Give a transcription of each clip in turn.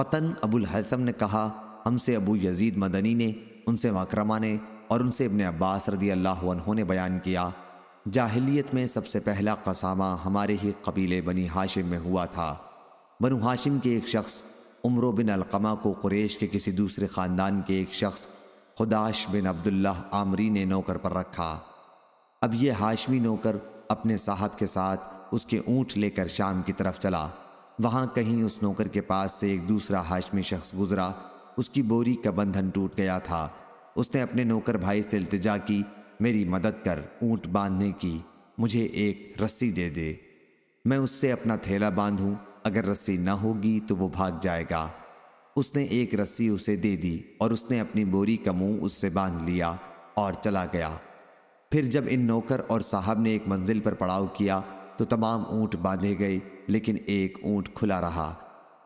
क़तन अबुल हैसम ने कहा हमसे अबू यजीद मदनी ने उनसे मकरमा ने और उनसे अपने अब्बास रदी अल्लाह ने बयान किया जाहलीत में सबसे पहला कसामा हमारे ही कबीले बनी हाशिम में हुआ था बनु हाशिम के एक शख्स उम्र बिन अलकमा को कुरेश के किसी दूसरे ख़ानदान के एक शख्स खुदाश बिन अब्दुल्ला आमरी ने नौकर पर रखा अब यह हाशमी नौकर अपने साहब के साथ उसके ऊँट लेकर शाम की तरफ चला वहाँ कहीं उस नौकर के पास से एक दूसरा हाशमी शख्स गुजरा उसकी बोरी का बंधन टूट गया था उसने अपने नौकर भाई से इल्तजा की मेरी मदद कर ऊँट बांधने की मुझे एक रस्सी दे दे मैं उससे अपना थैला बांधूँ अगर रस्सी ना होगी तो वो भाग जाएगा उसने एक रस्सी उसे दे दी और उसने अपनी बोरी का मुंह उससे बांध लिया और चला गया फिर जब इन नौकर और साहब ने एक मंजिल पर पड़ाव किया तो तमाम ऊँट बांधे गए लेकिन एक ऊंट खुला रहा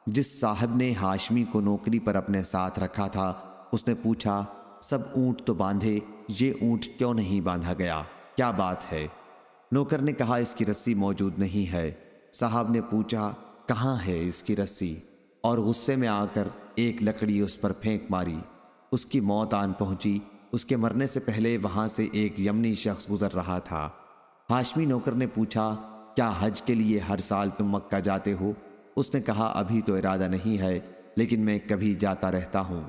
जिस साहब ने हाशमी को नौकरी पर अपने साथ रखा था उसने पूछा सब ऊंट तो बांधे ये ऊंट क्यों नहीं बांधा गया क्या बात है नौकर ने कहा इसकी रस्सी मौजूद नहीं है साहब ने पूछा कहाँ है इसकी रस्सी और गुस्से में आकर एक लकड़ी उस पर फेंक मारी उसकी मौत आन पहुंची उसके मरने से पहले वहां से एक यमनी शख्स गुजर रहा था हाशमी नौकर ने पूछा क्या हज के लिए हर साल तुम मक्का जाते हो उसने कहा अभी तो इरादा नहीं है लेकिन मैं कभी जाता रहता हूँ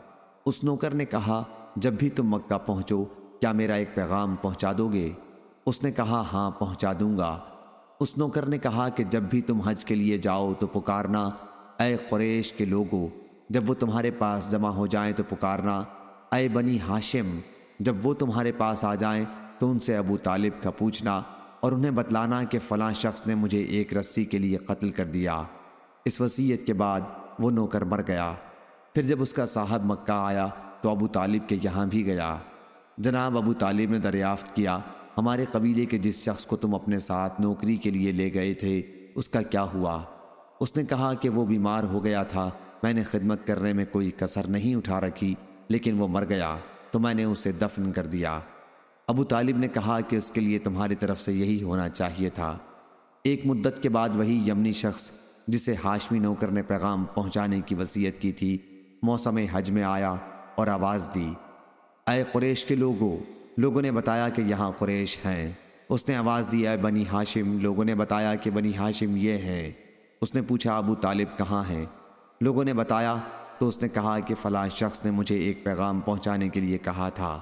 उस नौकर ने कहा जब भी तुम मक्का पहुँचो क्या मेरा एक पैगाम पहुँचा दोगे उसने कहा हाँ पहुँचा दूंगा उस नौकर ने कहा कि जब भी तुम हज के लिए जाओ तो पुकारना अय क्रेश के लोगों जब वो तुम्हारे पास जमा हो जाएं तो पुकारना अय बनी हाशिम जब वो तुम्हारे पास आ जाएं तो उनसे अबू तालिब का पूछना और उन्हें बतलाना कि फ़लाँ शख्स ने मुझे एक रस्सी के लिए कत्ल कर दिया इस वसीयत के बाद वो नौकर मर गया फिर जब उसका साहब मक्का आया तो अबू तालिब के यहाँ भी गया जनाब अबू तालिब ने दरियाफ़्त किया हमारे कबीले के जिस शख्स को तुम अपने साथ नौकरी के लिए ले गए थे उसका क्या हुआ उसने कहा कि वो बीमार हो गया था मैंने खिदमत करने में कोई कसर नहीं उठा रखी लेकिन वो मर गया तो मैंने उसे दफन कर दिया अबू तालिब ने कहा कि उसके लिए तुम्हारी तरफ से यही होना चाहिए था एक मुद्दत के बाद वही यमनी शख्स जिसे हाशमी नौकर ने पैगाम पहुंचाने की वसीयत की थी मौसम हज में आया और आवाज़ दी आए कुरेश के लोगों लोगों ने बताया कि यहाँ कुरेश हैं उसने आवाज़ दी आए बनी हाशिम लोगों ने बताया कि बनी हाशिम ये हैं उसने पूछा अबू तालिब कहाँ हैं लोगों ने बताया तो उसने कहा कि फ़लाँ शख्स ने मुझे एक पैगाम पहुँचाने के लिए कहा था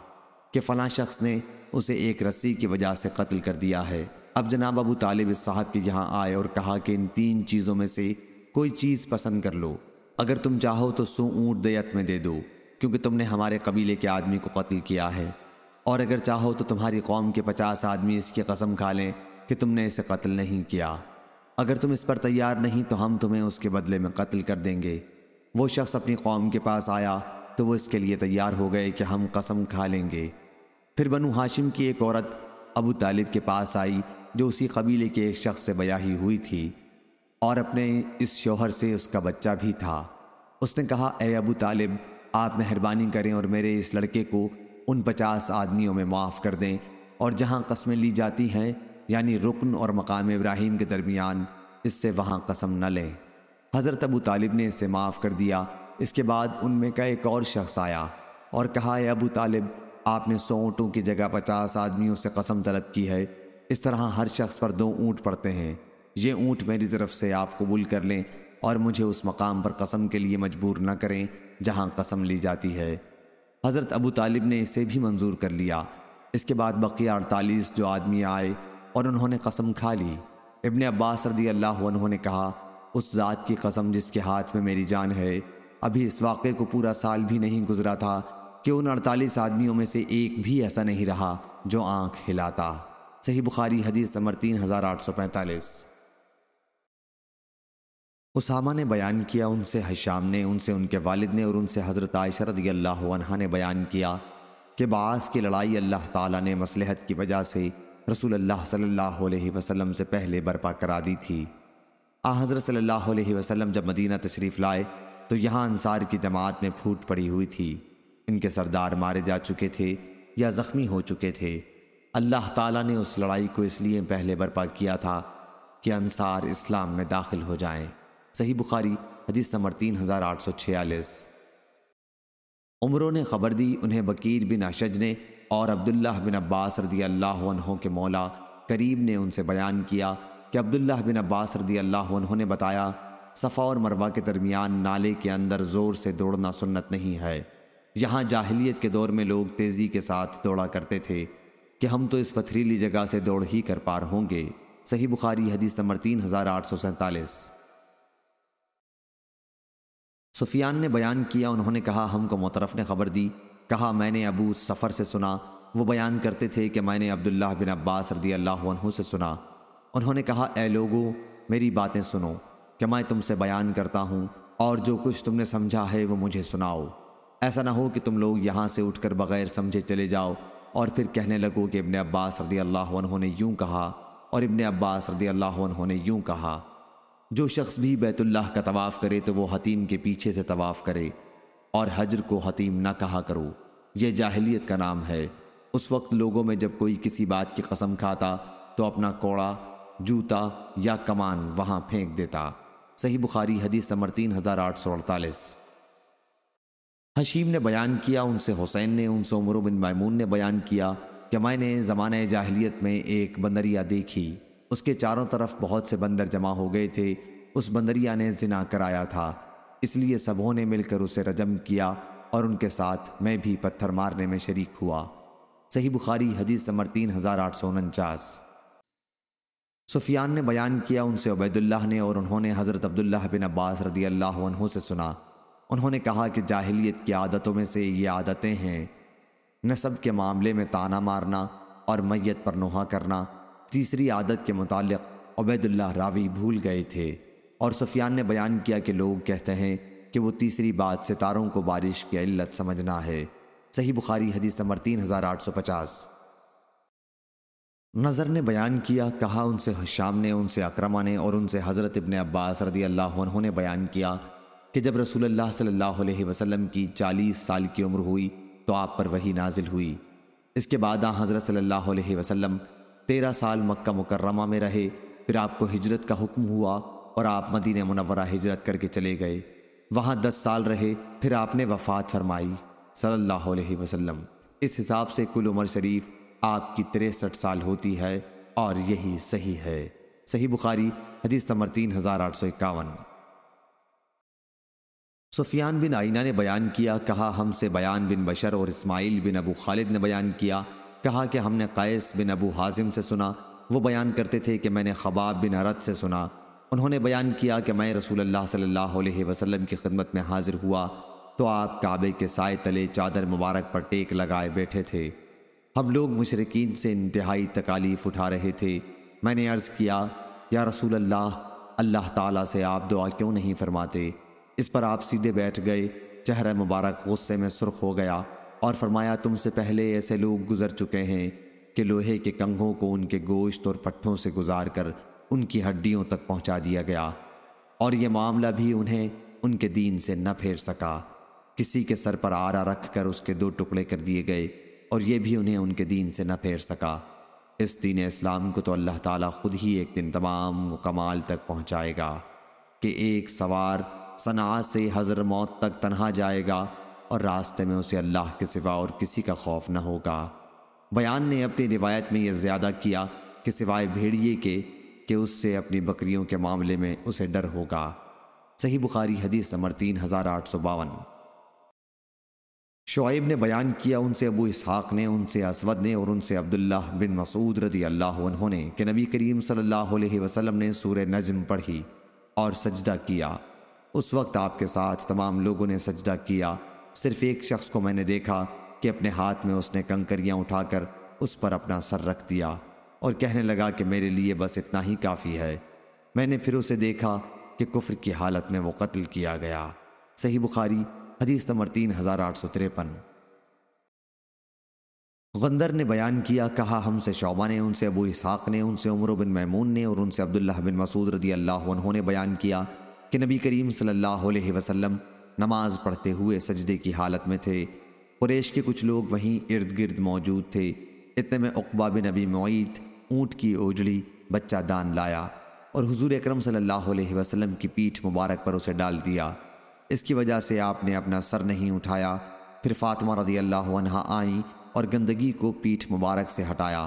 कि फ़लाँ शख्स ने उसे एक रस्सी की वजह से कत्ल कर दिया है अब जनाब अबू तालिब साहब के यहाँ आए और कहा कि इन तीन चीज़ों में से कोई चीज़ पसंद कर लो अगर तुम चाहो तो सो ऊँट दयत में दे दो क्योंकि तुमने हमारे कबीले के आदमी को कत्ल किया है और अगर चाहो तो तुम्हारी कौम के पचास आदमी इसकी कसम खा लें कि तुमने इसे कत्ल नहीं किया अगर तुम इस पर तैयार नहीं तो हम तुम्हें उसके बदले में कत्ल कर देंगे वो शख्स अपनी कौम के पास आया तो वो इसके लिए तैयार हो गए कि हम कसम खा लेंगे फिर बनु हाशिम की एक औरत अबू तालिब के पास आई जो उसी कबीले के एक शख्स से बयाही हुई थी और अपने इस शोहर से उसका बच्चा भी था उसने कहा ए अबू तालिब आप मेहरबानी करें और मेरे इस लड़के को उन पचास आदमियों में माफ़ कर दें और जहाँ कस्में ली जाती हैं यानी रुकन और मकाम इब्राहिम के दरमियान इससे वहाँ कसम न लें हज़रत अबू तालिब ने इसे माफ़ कर दिया इसके बाद उनमें का एक और शख्स आया और कहा अबू तालिब आपने सौ ऊँटों की जगह पचास आदमियों से कसम तलब की है इस तरह हर शख्स पर दो ऊँट पड़ते हैं ये ऊँट मेरी तरफ से आप कबूल कर लें और मुझे उस मकाम पर कसम के लिए मजबूर न करें जहाँ कसम ली जाती है हज़रत अबू तालिब ने इसे भी मंजूर कर लिया इसके बाद बाकी अड़तालीस जो आदमी आए और उन्होंने कसम खा ली इबन अब्बास रदी अल्लाह उन्होंने कहा उस ज़ात की कसम जिसके हाथ में मेरी जान है अभी इस वाक़े को पूरा साल भी नहीं गुजरा था कि उन अड़तालीस आदमियों में से एक भी ऐसा नहीं रहा जो आंख हिलाता सही बुखारी हदीस नंबर तीन हजार आठ सौ पैंतालीस उसामा ने बयान किया उनसे हशाम ने उनसे उनके वालिद ने और उनसे हज़रत आयशरत ने बयान किया कि बास की लड़ाई अल्लाह ताला ने मसलहत की वजह से रसूल अल्लाह सल्लल्लाहु अलैहि वसल्लम से पहले बर्पा करा दी थी आ हज़रत सल्लल्लाहु अलैहि वसल्लम जब मदीना तशरीफ़ लाए तो यहाँ अंसार की जमात में फूट पड़ी हुई थी इनके सरदार मारे जा चुके थे या ज़ख्मी हो चुके थे अल्लाह ताला ने उस लड़ाई को इसलिए पहले बर्पा किया था कि अनसार इस्लाम में दाखिल हो जाएं। सही बुखारी हदीस नंबर तीन हज़ार आठ सौ छियालीस उमरों ने खबर दी उन्हें बकीर बिन अशज ने और अब्दुल्लाह बिन अब्बास रदी अल्लाह के मौला करीब ने उनसे बयान किया कि अब्दुल्ला बिन अब्बास रदी अल्लाह उन्होंने बताया सफ़ा और मरवा के दरमियान नाले के अंदर ज़ोर से दौड़ना सुन्नत नहीं है यहाँ जाहिलियत के दौर में लोग तेज़ी के साथ दौड़ा करते थे कि हम तो इस पथरीली जगह से दौड़ ही कर पार होंगे सही बुखारी हदीस नंबर तीन हज़ार आठ सौ सैंतालीस सुफियान ने बयान किया उन्होंने कहा हमको मोतरफ ने खबर दी कहा मैंने अबू सफ़र से सुना वो बयान करते थे कि मैंने अब्दुल्लाह बिन अब्बास रदी अल्लाह से सुना उन्होंने कहा ए लोगो मेरी बातें सुनो कि मैं तुमसे बयान करता हूँ और जो कुछ तुमने समझा है वो मुझे सुनाओ ऐसा ना हो कि तुम लोग यहाँ से उठकर बग़ैर समझे चले जाओ और फिर कहने लगो कि इबन अब्बास रदी अल्लाह उन्होंने यूँ कहा और इबन अब्बास रदी अल्लाह उन्होंने यूँ कहा जो शख्स भी बैतुल्लाह का तवाफ़ करे तो वो हतीम के पीछे से तवाफ़ करे और हजर को हतीम ना कहा करो यह जाहलीत का नाम है उस वक्त लोगों में जब कोई किसी बात की कसम खाता तो अपना कोड़ा जूता या कमान वहाँ फेंक देता सही बुखारी हदीस नंबर तीन हज़ार आठ सौ अड़तालीस हशीम ने बयान किया उनसे हुसैन ने उनसे उमर बिन मामून ने बयान किया कि मैंने ज़माने जाहिलियत में एक बंदरिया देखी उसके चारों तरफ बहुत से बंदर जमा हो गए थे उस बंदरिया ने जिना कराया था इसलिए सबों ने मिलकर उसे रजम किया और उनके साथ मैं भी पत्थर मारने में शरीक हुआ सही बुखारी हदीस समर तीन हज़ार आठ सौ उनचास सुफियान ने बयान किया उनसे उबैदुल्लाह ने और उन्होंने हज़रत अब्दुल्ला बिन अब्बास रदी अल्लाह से सुना उन्होंने कहा कि जाहिलियत की आदतों में से ये आदतें हैं नसब के मामले में ताना मारना और मैत पर नोहा करना तीसरी आदत के मुतालिक उबैदुल्ला रावी भूल गए थे और सुफियान ने बयान किया कि लोग कहते हैं कि वो तीसरी बात सितारों को बारिश की इल्लत समझना है सही बुखारी हदीस नंबर तीन हज़ार आठ सौ पचास नज़र ने बयान किया कहा उनसे हशाम ने उनसे अक्रमा ने और उनसे हज़रत इबन अब्बास रदी अल्लाह उन्होंने बयान किया कि जब रसूलुल्लाह सल्लल्लाहु अलैहि वसल्लम की 40 साल की उम्र हुई तो आप पर वही नाजिल हुई इसके बाद आ हज़रत सल्लल्लाहु अलैहि वसल्लम तेरह साल मक्का मुकर्रमा में रहे फिर आपको हिजरत का हुक्म हुआ और आप मदीन मनवरा हिजरत करके चले गए वहाँ दस साल रहे फिर आपने वफ़ात फरमाई सल्लल्लाहु अलैहि वसल्लम इस हिसाब से कुल उमर शरीफ आपकी तिरसठ साल होती है और यही सही है सही बुखारी हदीस समर तीन हज़ार आठ सौ इक्यावन सुफियान बिन आइना ने बयान किया कहा हमसे बयान बिन बशर और इस्माइल बिन अबू खालिद ने बयान किया कहा कि हमने कैस बिन अबू हाजिम से सुना वो बयान करते थे कि मैंने खबाब बिन हरत से सुना उन्होंने बयान किया कि मैं रसूल अल्लाह सल्लल्लाहु अलैहि वसल्लम की खिदमत में हाजिर हुआ तो आप काबे के साय तले चादर मुबारक पर टेक लगाए बैठे थे हम लोग मुशरकिन से इंतहाई तकालीफ उठा रहे थे मैंने अर्ज़ किया या रसूल अल्लाह अल्लाह ताला से आप दुआ क्यों नहीं फरमाते इस पर आप सीधे बैठ गए चेहरा मुबारक गुस्से में सुर्ख हो गया और फरमाया तुमसे पहले ऐसे लोग गुजर चुके हैं कि लोहे के कंघों को उनके गोश्त और पट्ठों से गुजार कर उनकी हड्डियों तक पहुंचा दिया गया और ये मामला भी उन्हें उनके दीन से न फेर सका किसी के सर पर आरा रख कर उसके दो टुकड़े कर दिए गए और यह भी उन्हें उनके दीन से न फेर सका इस दीन इस्लाम को तो अल्लाह ताला खुद ही एक दिन तमाम कमाल तक पहुंचाएगा कि एक सवार सना से हजर मौत तक तनहा जाएगा और रास्ते में उसे अल्लाह के सिवा और किसी का खौफ न होगा बयान ने अपनी रिवायत में यह ज़्यादा किया कि सिवाय भेड़िए के कि उससे अपनी बकरियों के मामले में उसे डर होगा सही बुखारी हदीस नंबर तीन हज़ार आठ सौ बावन शुब ने बयान किया उनसे अबू इसहाक़ ने उनसे असवद ने और उनसे अब्दुल्ला बिन मसूद रदी अल्लाह उन्होंने कि नबी करीम सल्लल्लाहु अलैहि वसल्लम ने सूर नजम पढ़ी और सजदा किया उस वक्त आपके साथ तमाम लोगों ने सजदा किया सिर्फ एक शख्स को मैंने देखा कि अपने हाथ में उसने कंकरियाँ उठाकर उस पर अपना सर रख दिया और कहने लगा कि मेरे लिए बस इतना ही काफ़ी है मैंने फिर उसे देखा कि कुफ्र की हालत में वो कत्ल किया गया सही बुखारी हदीस नंबर तीन हज़ार आठ सौ तिरपन गंदर ने बयान किया कहा हमसे शोबा ने उनसे अबू इसहाक़ ने उनसे उमर बिन मैमून ने और उनसे अब्दुल्ला बिन मसूद रदी अल्लाह उन्होंने बयान किया कि नबी करीम सल्लल्लाहु अलैहि वसल्लम नमाज पढ़ते हुए सजदे की हालत में थे कुरेश के कुछ लोग वहीं इर्द गिर्द मौजूद थे इतने में उकबा बिन नबी मोईत ऊँट की ओजड़ी बच्चा दान लाया और हुजूर अकरम सल्लल्लाहु अलैहि वसल्लम की पीठ मुबारक पर उसे डाल दिया इसकी वजह से आपने अपना सर नहीं उठाया फिर फातिमा रदी अल्लाह आई और गंदगी को पीठ मुबारक से हटाया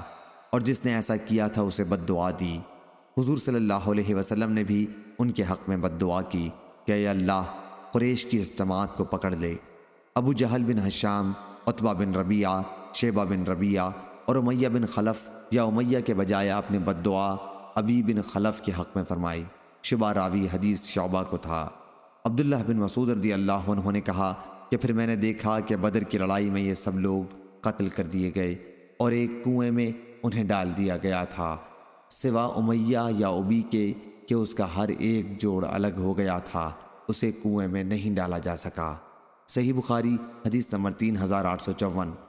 और जिसने ऐसा किया था उसे बद दी हुजूर सल्लल्लाहु अलैहि वसल्लम ने भी उनके हक़ में बददुआ की कि अल्लाह कुरैश की इस जमात को पकड़ ले Abu Jahl bin Hisham Utbah bin Rabiah Shaybah bin Rabiah और उमैया बिन खलफ या उमैया के बजाय आपने बददुआ अबी बिन खलफ के हक़ में फरमाई शुबा रावी हदीस शौबा को था अब्दुल्लाह बिन मसूद रदी अल्लाह उन्होंने कहा कि फिर मैंने देखा कि बदर की लड़ाई में ये सब लोग कत्ल कर दिए गए और एक कुएं में उन्हें डाल दिया गया था सिवा उमैया या उबी के कि उसका हर एक जोड़ अलग हो गया था उसे कुएं में नहीं डाला जा सका सही बुखारी हदीस नंबर तीन हज़ार आठ सौ चौवन